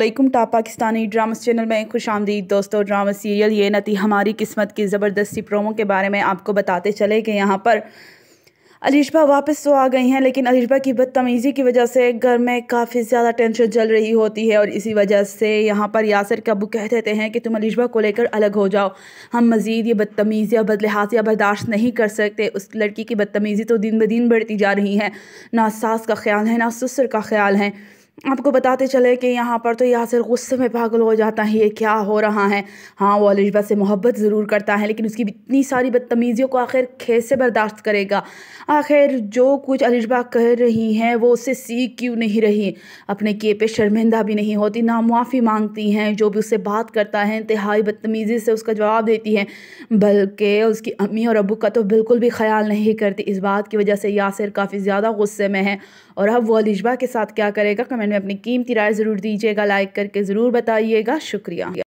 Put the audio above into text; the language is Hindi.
वालेकुम टॉप पाकिस्तानी ड्रामास चैनल में खुश आमदीद दोस्तों ड्रामा सीरियल ये नती हमारी किस्मत की ज़बरदस्ती प्रोमो के बारे में आपको बताते चले कि यहाँ पर अलीशबा वापस तो आ गई हैं लेकिन अलीशबा की बदतमीज़ी की वजह से घर में काफ़ी ज़्यादा टेंशन चल रही होती है और इसी वजह से यहाँ पर यासर कबू कह देते हैं कि तुम अलिशबा को लेकर अलग हो जाओ हम मज़ीद ये बदतमीज़ या या बर्दाश्त नहीं कर सकते उस लड़की की बदतमीज़ी तो दिन ब दिन बढ़ती जा रही है ना सास का ख्याल है ना ससुर का ख्याल है आपको बताते चले कि यहाँ पर तो यासर गुस्से में पागल हो जाता है ये क्या हो रहा है हाँ वो अलिशबा से मोहब्बत ज़रूर करता है लेकिन उसकी इतनी सारी बदतमीज़ियों को आखिर कैसे बर्दाश्त करेगा आखिर जो कुछ अलिशबा कर रही हैं वो उससे सीख क्यों नहीं रही अपने किए पे शर्मिंदा भी नहीं होती ना मुआफ़ी मांगती हैं जो भी उससे बात करता है इंतहाई बदतमीज़ी से उसका जवाब देती है बल्कि उसकी अम्मी और अबू का तो बिल्कुल भी ख्याल नहीं करती इस बात की वजह से यासर काफ़ी ज़्यादा गुस्से में है और अब वो अलिशबा के साथ क्या करेगा कमेंट में अपनी कीमती राय ज़रूर दीजिएगा लाइक करके ज़रूर बताइएगा शुक्रिया